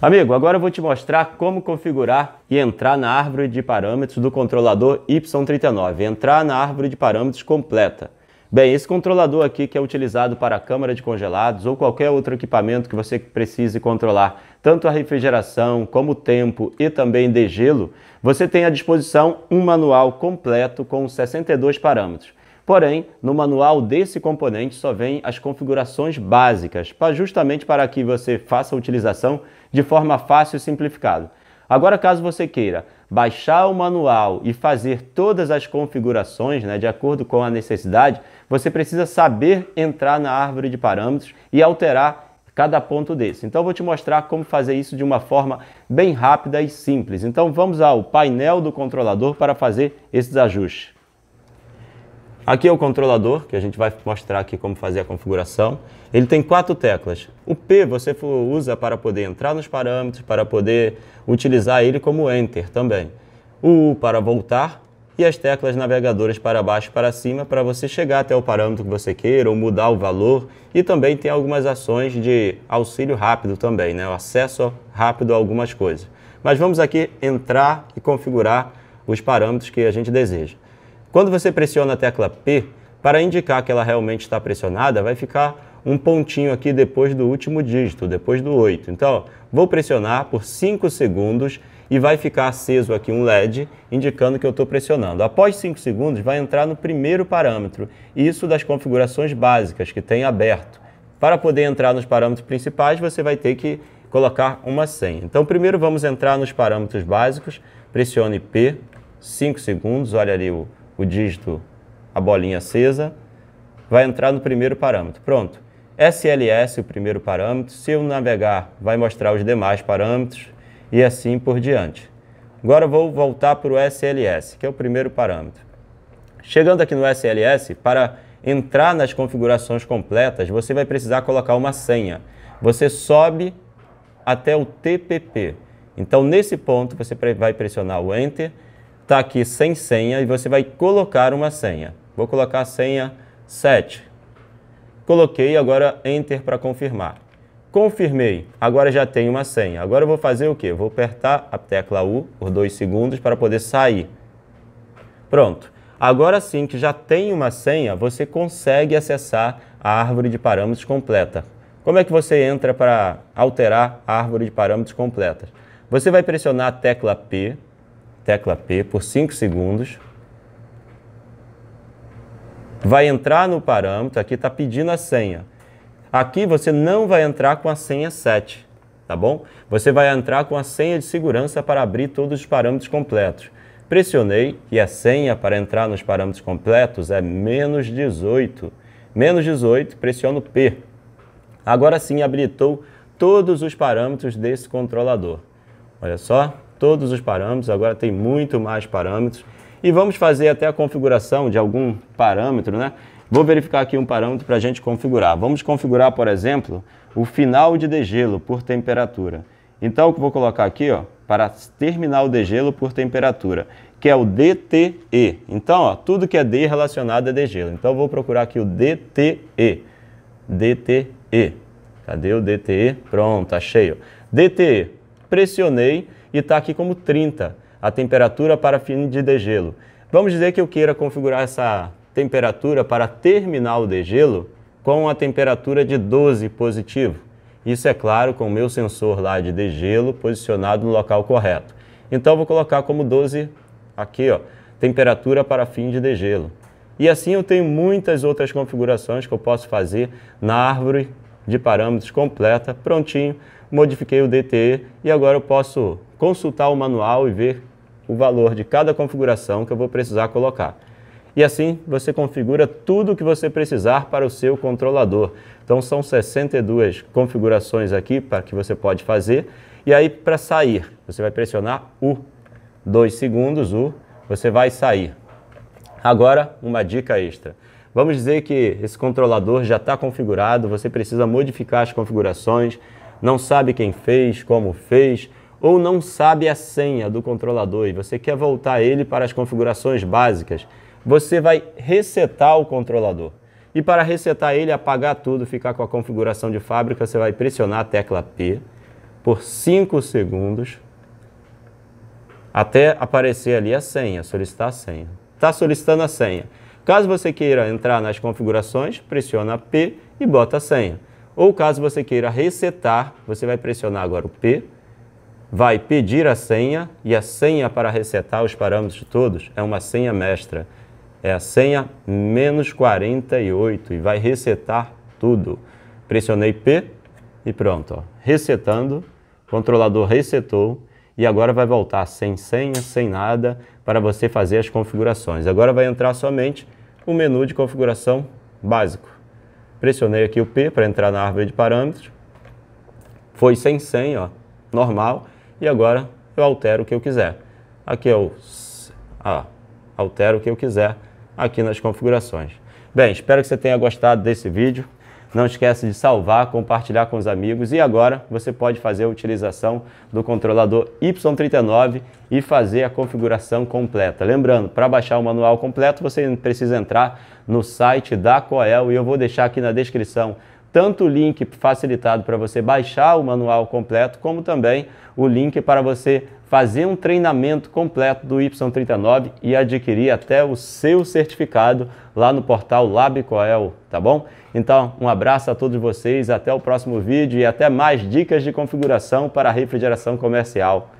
Amigo, agora eu vou te mostrar como configurar e entrar na árvore de parâmetros do controlador Y39, entrar na árvore de parâmetros completa. Bem, esse controlador aqui que é utilizado para a câmara de congelados ou qualquer outro equipamento que você precise controlar, tanto a refrigeração como o tempo e também degelo, você tem à disposição um manual completo com 62 parâmetros. Porém, no manual desse componente só vem as configurações básicas, justamente para que você faça a utilização de forma fácil e simplificada. Agora, caso você queira baixar o manual e fazer todas as configurações né, de acordo com a necessidade, você precisa saber entrar na árvore de parâmetros e alterar cada ponto desse. Então vou te mostrar como fazer isso de uma forma bem rápida e simples. Então vamos ao painel do controlador para fazer esses ajustes. Aqui é o controlador, que a gente vai mostrar aqui como fazer a configuração. Ele tem quatro teclas. O P você usa para poder entrar nos parâmetros, para poder utilizar ele como Enter também. O U para voltar e as teclas navegadoras para baixo e para cima para você chegar até o parâmetro que você queira ou mudar o valor. E também tem algumas ações de auxílio rápido também, né? o acesso rápido a algumas coisas. Mas vamos aqui entrar e configurar os parâmetros que a gente deseja. Quando você pressiona a tecla P, para indicar que ela realmente está pressionada, vai ficar um pontinho aqui depois do último dígito, depois do 8. Então, vou pressionar por 5 segundos e vai ficar aceso aqui um LED indicando que eu estou pressionando. Após 5 segundos, vai entrar no primeiro parâmetro, isso das configurações básicas que tem aberto. Para poder entrar nos parâmetros principais, você vai ter que colocar uma senha. Então, primeiro vamos entrar nos parâmetros básicos, pressione P, 5 segundos, olha ali o o dígito, a bolinha acesa, vai entrar no primeiro parâmetro. Pronto. SLS, o primeiro parâmetro. Se eu navegar, vai mostrar os demais parâmetros e assim por diante. Agora vou voltar para o SLS, que é o primeiro parâmetro. Chegando aqui no SLS, para entrar nas configurações completas, você vai precisar colocar uma senha. Você sobe até o TPP. Então, nesse ponto, você vai pressionar o Enter está aqui sem senha e você vai colocar uma senha. Vou colocar a senha 7. Coloquei, agora Enter para confirmar. Confirmei, agora já tenho uma senha. Agora eu vou fazer o quê? Vou apertar a tecla U por 2 segundos para poder sair. Pronto. Agora sim que já tem uma senha, você consegue acessar a árvore de parâmetros completa. Como é que você entra para alterar a árvore de parâmetros completas? Você vai pressionar a tecla P tecla P por 5 segundos. Vai entrar no parâmetro, aqui está pedindo a senha. Aqui você não vai entrar com a senha 7, tá bom? Você vai entrar com a senha de segurança para abrir todos os parâmetros completos. Pressionei e a senha para entrar nos parâmetros completos é menos 18. Menos 18, pressiono P. Agora sim habilitou todos os parâmetros desse controlador. Olha só, todos os parâmetros, agora tem muito mais parâmetros. E vamos fazer até a configuração de algum parâmetro, né? Vou verificar aqui um parâmetro para a gente configurar. Vamos configurar, por exemplo, o final de degelo por temperatura. Então, eu vou colocar aqui, ó, para terminar o degelo por temperatura, que é o DTE. Então, ó, tudo que é D relacionado é degelo. Então, eu vou procurar aqui o DTE. DTE. Cadê o DTE? Pronto, achei. Ó. DTE. Pressionei e está aqui como 30, a temperatura para fim de degelo. Vamos dizer que eu queira configurar essa temperatura para terminar o degelo com a temperatura de 12 positivo. Isso é claro com o meu sensor lá de degelo posicionado no local correto. Então vou colocar como 12 aqui, ó, temperatura para fim de degelo. E assim eu tenho muitas outras configurações que eu posso fazer na árvore de parâmetros completa, prontinho, modifiquei o DTE e agora eu posso consultar o manual e ver o valor de cada configuração que eu vou precisar colocar. E assim você configura tudo o que você precisar para o seu controlador. Então são 62 configurações aqui para que você pode fazer. E aí para sair, você vai pressionar U. Dois segundos, U, você vai sair. Agora, uma dica extra. Vamos dizer que esse controlador já está configurado, você precisa modificar as configurações, não sabe quem fez, como fez, ou não sabe a senha do controlador e você quer voltar ele para as configurações básicas, você vai resetar o controlador. E para resetar ele, apagar tudo, ficar com a configuração de fábrica, você vai pressionar a tecla P por 5 segundos até aparecer ali a senha, solicitar a senha. Está solicitando a senha. Caso você queira entrar nas configurações, pressiona P e bota a senha. Ou caso você queira resetar, você vai pressionar agora o P vai pedir a senha e a senha para resetar os parâmetros todos é uma senha mestra. É a senha menos 48 e vai resetar tudo. Pressionei P e pronto. Ó. Resetando, o controlador resetou e agora vai voltar sem senha, sem nada, para você fazer as configurações. Agora vai entrar somente o menu de configuração básico. Pressionei aqui o P para entrar na árvore de parâmetros. Foi sem senha, ó, normal e agora eu altero o que eu quiser. Aqui eu é ah, altero o que eu quiser aqui nas configurações. Bem, espero que você tenha gostado desse vídeo. Não esquece de salvar, compartilhar com os amigos e agora você pode fazer a utilização do controlador Y39 e fazer a configuração completa. Lembrando, para baixar o manual completo você precisa entrar no site da Coel e eu vou deixar aqui na descrição tanto o link facilitado para você baixar o manual completo, como também o link para você fazer um treinamento completo do Y39 e adquirir até o seu certificado lá no portal LabCoel, tá bom? Então, um abraço a todos vocês, até o próximo vídeo e até mais dicas de configuração para refrigeração comercial.